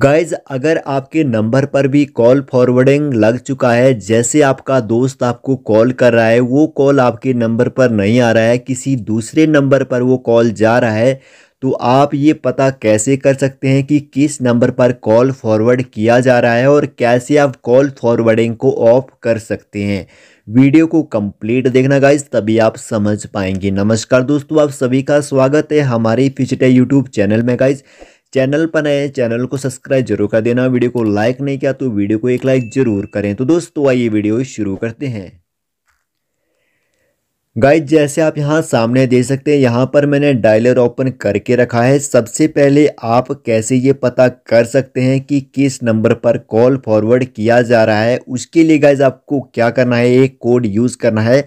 guys अगर आपके number पर भी कॉल फॉरवर्डिंग लग चुका है जैसे आपका दोस्त आपको कॉल कर रहा है वो कॉल आपके नंबर पर नहीं आ रहा है किसी दूसरे नंबर पर वो कॉल जा रहा है तो आप ये पता कैसे कर सकते हैं कि किस नंबर पर कॉल फॉरवर्ड किया जा रहा है और कैसे आप कॉल फॉरवर्डिंग को ऑफ कर सकते हैं वीडियो को कंप्लीट देखना गाइज तभी आप समझ पाएंगे नमस्कार दोस्तों आप सभी का स्वागत है हमारे फिजिटे यूट्यूब चैनल में गाइज़ चैनल पर नए चैनल को सब्सक्राइब जरूर कर देना वीडियो को लाइक नहीं किया तो वीडियो को एक लाइक जरूर करें तो दोस्तों आइए वीडियो शुरू करते हैं गाइज जैसे आप यहाँ सामने देख सकते हैं यहां पर मैंने डायलर ओपन करके रखा है सबसे पहले आप कैसे ये पता कर सकते हैं कि किस नंबर पर कॉल फॉरवर्ड किया जा रहा है उसके लिए गाइज आपको क्या करना है एक कोड यूज़ करना है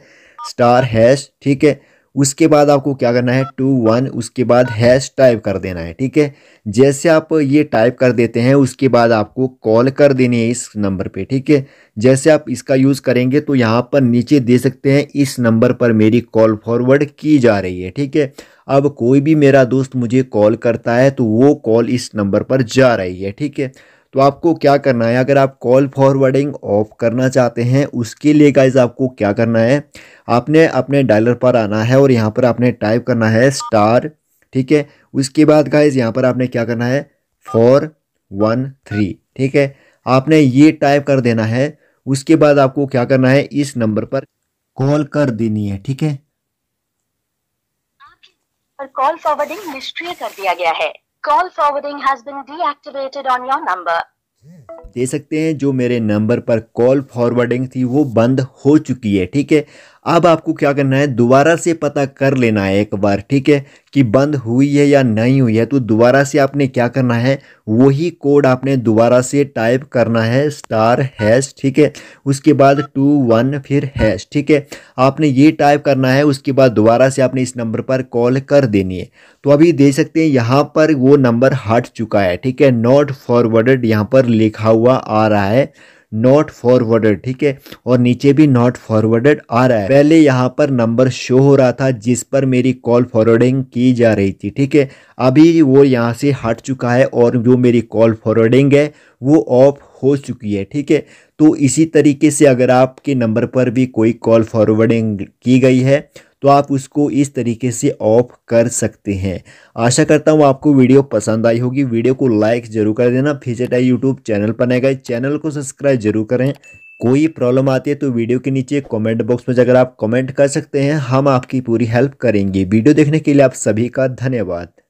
स्टार हैश ठीक है उसके बाद आपको क्या करना है टू वन उसके बाद हैश टाइप कर देना है ठीक है जैसे आप ये टाइप कर देते हैं उसके बाद आपको कॉल कर देनी है इस नंबर पे ठीक है जैसे आप इसका यूज़ करेंगे तो यहाँ पर नीचे दे सकते हैं इस नंबर पर मेरी कॉल फॉरवर्ड की जा रही है ठीक है अब कोई भी मेरा दोस्त मुझे कॉल करता है तो वो कॉल इस नंबर पर जा रही है ठीक है तो आपको क्या करना है अगर आप कॉल फॉरवर्डिंग ऑफ करना चाहते हैं उसके लिए गाइज आपको क्या करना है आपने अपने डायलर पर आना है और यहाँ पर आपने टाइप करना है स्टार ठीक है उसके बाद गाइज यहाँ पर आपने क्या करना है फोर वन थ्री ठीक है आपने ये टाइप कर देना है उसके बाद आपको क्या करना है इस नंबर पर कॉल कर देनी है ठीक है कॉल फॉरवर्डिंग निष्क्रिय कर दिया गया है call forwarding has been deactivated on your number दे सकते हैं जो मेरे नंबर पर कॉल फॉरवर्डिंग थी वो बंद हो चुकी है ठीक है अब आपको क्या करना है दोबारा से पता कर लेना है एक बार ठीक है कि बंद हुई है या नहीं हुई है तो दोबारा से आपने क्या करना है वही कोड आपने दोबारा से टाइप करना है स्टार हैश ठीक है उसके बाद टू वन फिर हैश ठीक है आपने ये टाइप करना है उसके बाद दोबारा से आपने इस नंबर पर कॉल कर देनी है तो अभी देख सकते हैं यहाँ पर वो नंबर हट चुका है ठीक है नॉट फॉरवर्डेड यहाँ पर लिखा हुआ आ रहा है नॉट फॉरवर्डेड ठीक है और नीचे भी नॉट फॉरवर्डेड आ रहा है पहले यहाँ पर नंबर शो हो रहा था जिस पर मेरी कॉल फॉरवर्डिंग की जा रही थी ठीक है अभी वो यहाँ से हट चुका है और जो मेरी कॉल फॉरवर्डिंग है वो ऑफ हो चुकी है ठीक है तो इसी तरीके से अगर आपके नंबर पर भी कोई कॉल फॉरवर्डिंग की गई है तो आप उसको इस तरीके से ऑफ कर सकते हैं आशा करता हूँ आपको वीडियो पसंद आई होगी वीडियो को लाइक जरूर कर देना फिजिट आई यूट्यूब चैनल पर नए गए चैनल को सब्सक्राइब जरूर करें कोई प्रॉब्लम आती है तो वीडियो के नीचे कमेंट बॉक्स में जाकर आप कमेंट कर सकते हैं हम आपकी पूरी हेल्प करेंगे वीडियो देखने के लिए आप सभी का धन्यवाद